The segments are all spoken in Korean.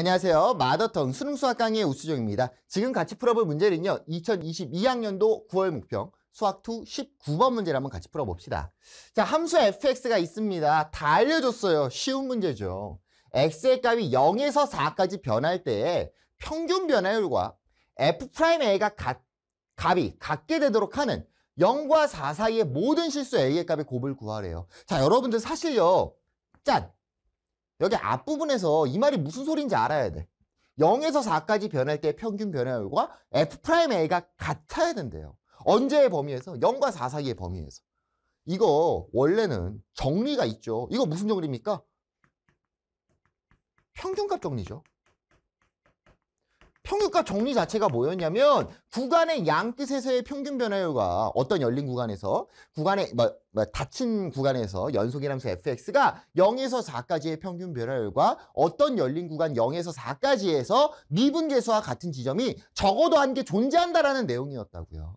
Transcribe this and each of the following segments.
안녕하세요. 마더텅 수능 수학 강의 의 우수정입니다. 지금 같이 풀어볼 문제는요. 2022학년도 9월 목평 수학2 19번 문제를 한번 같이 풀어봅시다. 자, 함수 fx가 있습니다. 다 알려줬어요. 쉬운 문제죠. x의 값이 0에서 4까지 변할 때에 평균 변화율과 f'a가 가, 값이 같게 되도록 하는 0과 4 사이의 모든 실수 a의 값의 곱을 구하래요. 자, 여러분들 사실요. 짠! 여기 앞부분에서 이 말이 무슨 소리인지 알아야 돼. 0에서 4까지 변할 때 평균 변화율과 F'A가 같아야 된대요. 언제의 범위에서? 0과 4 사이의 범위에서. 이거 원래는 정리가 있죠. 이거 무슨 정리입니까? 평균값 정리죠. 평균값 정리 자체가 뭐였냐면 구간의 양끝에서의 평균 변화율과 어떤 열린 구간에서 구간의 뭐, 뭐 닫힌 구간에서 연속이라면서 fx가 0에서 4까지의 평균 변화율과 어떤 열린 구간 0에서 4까지에서 미분계수와 같은 지점이 적어도 한 개 존재한다라는 내용이었다고요.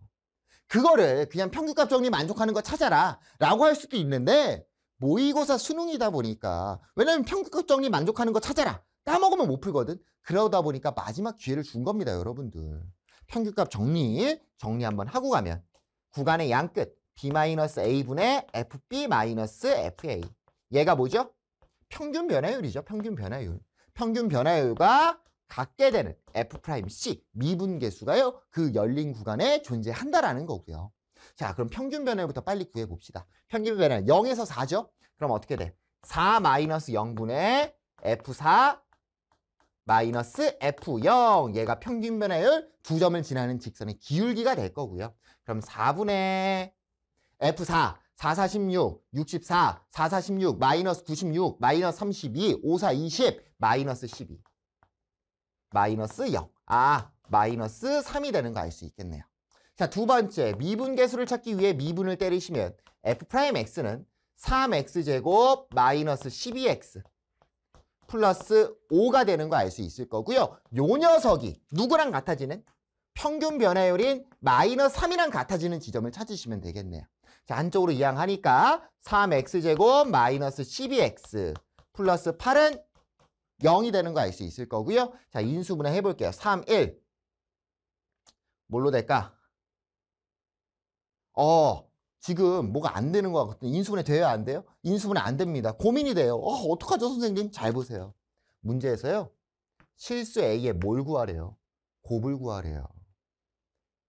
그거를 그냥 평균값 정리 만족하는 거 찾아라 라고 할 수도 있는데 모의고사 수능이다 보니까 왜냐면 평균값 정리 만족하는 거 찾아라 까먹으면 못 풀거든. 그러다 보니까 마지막 기회를 준 겁니다, 여러분들. 평균값 정리, 정리 한번 하고 가면 구간의 양끝 B-A분의 FB-FA 얘가 뭐죠? 평균 변화율이죠. 평균 변화율. 평균 변화율과 같게 되는 F'C 미분계수가요. 그 열린 구간에 존재한다라는 거고요. 자, 그럼 평균 변화율부터 빨리 구해봅시다. 평균 변화율 0에서 4죠? 그럼 어떻게 돼? 4-0분의 F4 마이너스 F0 얘가 평균 변화율 두 점을 지나는 직선의 기울기가 될 거고요. 그럼 4분의 F4 446, 64, 446, 마이너스 96, 마이너스 32, 5420, 마이너스 12, 마이너스 0. 아, 마이너스 3이 되는 거 알 수 있겠네요. 자, 두 번째, 미분 계수를 찾기 위해 미분을 때리시면 F'X는 3x제곱 마이너스 12x 플러스 5가 되는 거 알 수 있을 거고요. 요 녀석이 누구랑 같아지는? 평균 변화율인 마이너스 3이랑 같아지는 지점을 찾으시면 되겠네요. 자, 안쪽으로 이항하니까 3x제곱 마이너스 12x 플러스 8은 0이 되는 거 알 수 있을 거고요. 자, 인수분해 해볼게요. 3, 1. 뭘로 될까? 어, 지금 뭐가 안 되는 것 같거든요. 인수분해 돼야 안 돼요? 인수분해 안 됩니다. 고민이 돼요. 어, 어떡하죠, 선생님? 잘 보세요. 문제에서요. 실수 A에 뭘 구하래요? 곱을 구하래요.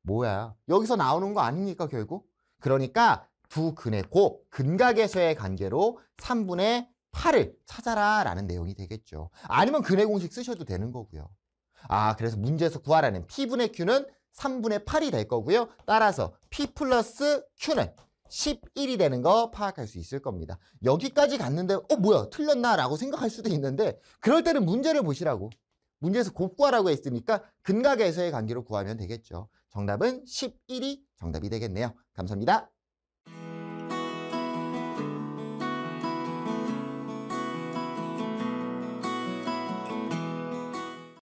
뭐야? 여기서 나오는 거 아닙니까, 결국? 그러니까 두 근의 곱, 근각에서의 관계로 3분의 8을 찾아라 라는 내용이 되겠죠. 아니면 근의 공식 쓰셔도 되는 거고요. 아, 그래서 문제에서 구하라는 P분의 Q는 3분의 8이 될 거고요. 따라서 P 플러스 Q는 11이 되는 거 파악할 수 있을 겁니다. 여기까지 갔는데 어 뭐야 틀렸나 라고 생각할 수도 있는데 그럴 때는 문제를 보시라고 문제에서 곱구하라고 했으니까 근각에서의 관계로 구하면 되겠죠. 정답은 11이 정답이 되겠네요. 감사합니다.